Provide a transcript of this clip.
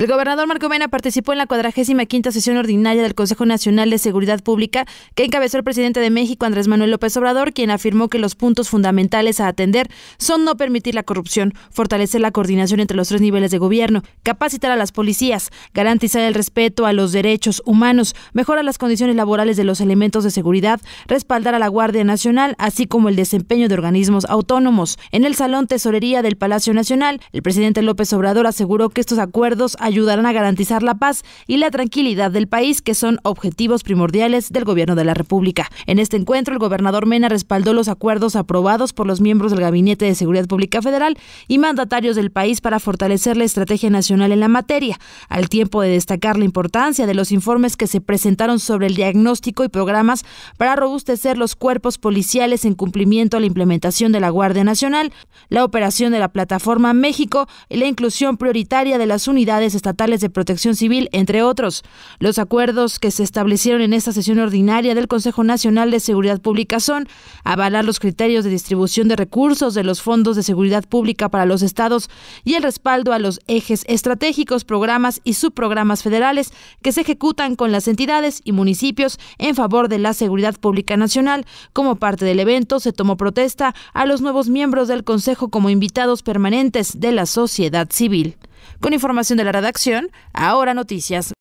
El gobernador Marco Mena participó en la cuadragésima quinta sesión ordinaria del Consejo Nacional de Seguridad Pública que encabezó el presidente de México, Andrés Manuel López Obrador, quien afirmó que los puntos fundamentales a atender son no permitir la corrupción, fortalecer la coordinación entre los tres niveles de gobierno, capacitar a las policías, garantizar el respeto a los derechos humanos, mejorar las condiciones laborales de los elementos de seguridad, respaldar a la Guardia Nacional, así como el desempeño de organismos autónomos. En el Salón Tesorería del Palacio Nacional, el presidente López Obrador aseguró que estos acuerdos ayudarán a garantizar la paz y la tranquilidad del país, que son objetivos primordiales del gobierno de la República. En este encuentro, el gobernador Mena respaldó los acuerdos aprobados por los miembros del Gabinete de Seguridad Pública Federal y mandatarios del país para fortalecer la estrategia nacional en la materia, al tiempo de destacar la importancia de los informes que se presentaron sobre el diagnóstico y programas para robustecer los cuerpos policiales en cumplimiento a la implementación de la Guardia Nacional, la operación de la Plataforma México y la inclusión prioritaria de las unidades estatales de protección civil, entre otros. Los acuerdos que se establecieron en esta sesión ordinaria del Consejo Nacional de Seguridad Pública son avalar los criterios de distribución de recursos de los fondos de seguridad pública para los estados y el respaldo a los ejes estratégicos, programas y subprogramas federales que se ejecutan con las entidades y municipios en favor de la seguridad pública nacional. Como parte del evento se tomó protesta a los nuevos miembros del Consejo como invitados permanentes de la sociedad civil. Con información de la redacción, ahora noticias.